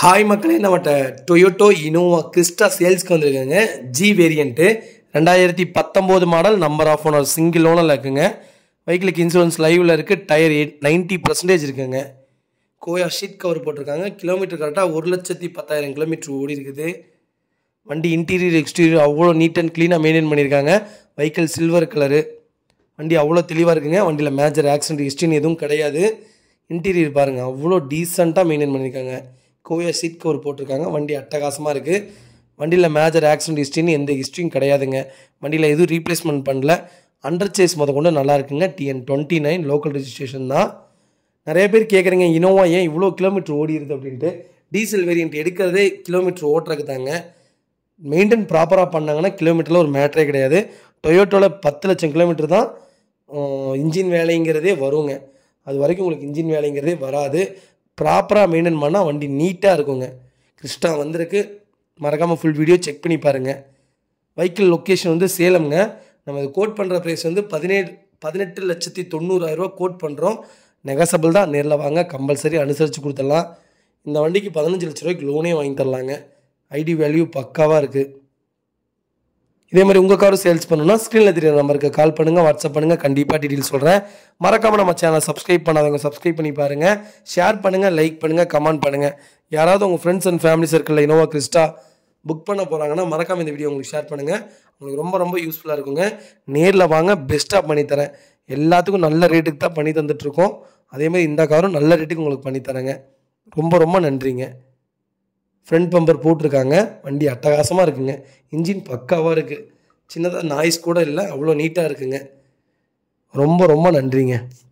hi மக்களே நம்மகிட்ட Toyota Innova Crysta சேல்ஸ்க்கு வந்திருக்காங்க ஜி வேரியண்ட்டு ரெண்டாயிரத்தி பத்தொம்போது model number of owner single ஓனரில் இருக்குங்க வெஹிக்கிளுக்கு இன்சூரன்ஸ் லைவில் இருக்குது டயர் எயிட் நைன்ட்டி பர்சன்டேஜ் இருக்குங்க கோயா ஷீட் கவர் போட்டிருக்காங்க கிலோமீட்டர் கரெக்டாக ஒரு லட்சத்தி பத்தாயிரம் கிலோமீட்டர் ஓடி இருக்குது வண்டி இன்டீரியர் எக்ஸ்டீரியர் அவ்வளோ நீட் அண்ட் க்ளீனாக மெயின்டைன் பண்ணியிருக்காங்க வெஹிக்கிள் சில்வர் கலரு வண்டி அவ்வளோ தெளிவாக இருக்குங்க வண்டியில் மேஜர் ஆக்சிடென்ட் ஹிஸ்ட்ரின்னு எதுவும் கிடையாது இன்டீரியர் பாருங்கள் அவ்வளோ டீசெண்டாக மெயின்டைன் பண்ணியிருக்காங்க கோவியா சீட் கவர் போட்டிருக்காங்க வண்டி அட்டகாசமாக இருக்குது வண்டியில் மேஜர் ஆக்சிடென்ட் ஹிஸ்ட்ரின்னு எந்த ஹிஸ்ட்ரியும் கிடையாதுங்க வண்டியில் எதுவும் ரீப்ளேஸ்மெண்ட் பண்ணல அண்டர் சேஸ் முத கொண்டு நல்லா இருக்குங்க TN twenty nine local registration தான் நிறைய பேர் கேட்குறீங்க இனோவா ஏன் இவ்வளோ கிலோமீட்டர் ஓடிடுது அப்படின்ட்டு டீசல் வேரியண்ட் எடுக்கிறதே கிலோமீட்டர் ஓட்டுறதுக்கு தாங்க மெயின்டைன் ப்ராப்பராக பண்ணாங்கன்னா கிலோமீட்டரில் ஒரு மேட்ரே கிடையாது டொயோட்டோவில் பத்து லட்சம் கிலோமீட்டர் தான் இன்ஜின் வேலைங்கிறதே வருங்க அது வரைக்கும் உங்களுக்கு இன்ஜின் வேலைங்கிறதே வராது ப்ராப்பராக மெயின்டைன் பண்ணால் வண்டி நீட்டாக இருக்குங்க கிறிஸ்டா வந்திருக்கு மறக்காமல் ஃபுல் வீடியோ செக் பண்ணி பாருங்கள் வைக்கல் லொக்கேஷன் வந்து சேலம்ங்க நம்ம இது கோட் பண்ணுற ப்ரைஸ் வந்து பதினேழு பதினெட்டு லட்சத்தி தொண்ணூறாயிரரூவா கோட் பண்ணுறோம் நெகசபிள் தான் நேரில் வாங்க கம்பல்சரி அனுசரித்து கொடுத்துடலாம் இந்த வண்டிக்கு பதினஞ்சு லட்ச ரூபாய்க்கு லோனே வாங்கி தரலாங்க ஐடி வேல்யூ பக்காவாக இருக்குது இதே மாதிரி உங்கள் காரும் சேல்ஸ் பண்ணணும்னா ஸ்க்ரீனில் தெரியுற நம்பருக்கு கால் பண்ணுங்கள் வாட்ஸ்அப் பண்ணுங்கள் கண்டிப்பாக டீட்டெயில் சொல்கிறேன் மறக்காமல் நம்ம சேனலை சப்ஸ்கிரைப் பண்ணாதவங்க சப்ஸ்கிரைப் பண்ணி பாருங்கள் ஷேர் பண்ணுங்கள் லைக் பண்ணுங்கள் கமெண்ட் பண்ணுங்கள் யாராவது உங்கள் ஃப்ரெண்ட்ஸ் அண்ட் ஃபேமிலி சர்க்கிளில் இனோவா கிறிஸ்டா புக் பண்ண போகிறாங்கன்னா மறக்காமல் இந்த வீடியோ உங்களுக்கு ஷேர் பண்ணுங்கள் உங்களுக்கு ரொம்ப ரொம்ப யூஸ்ஃபுல்லாக இருக்குங்க நேரில் வாங்க பெஸ்ட்டாக பண்ணித்தரேன் எல்லாத்துக்கும் நல்ல ரேட்டுக்கு தான் பண்ணி தந்துட்டுருக்கோம் அதேமாதிரி இந்த காரும் நல்ல ரேட்டுக்கு உங்களுக்கு பண்ணித்தரேங்க ரொம்ப ரொம்ப நன்றிங்க ஃப்ரண்ட் பம்பர் போட்டிருக்காங்க வண்டி அட்டகாசமாக இருக்குங்க இன்ஜின் பக்காவாக இருக்குது சின்னதாக நாய்ஸ் கூட இல்லை அவ்வளோ நீட்டாக இருக்குங்க ரொம்ப ரொம்ப நன்றிங்க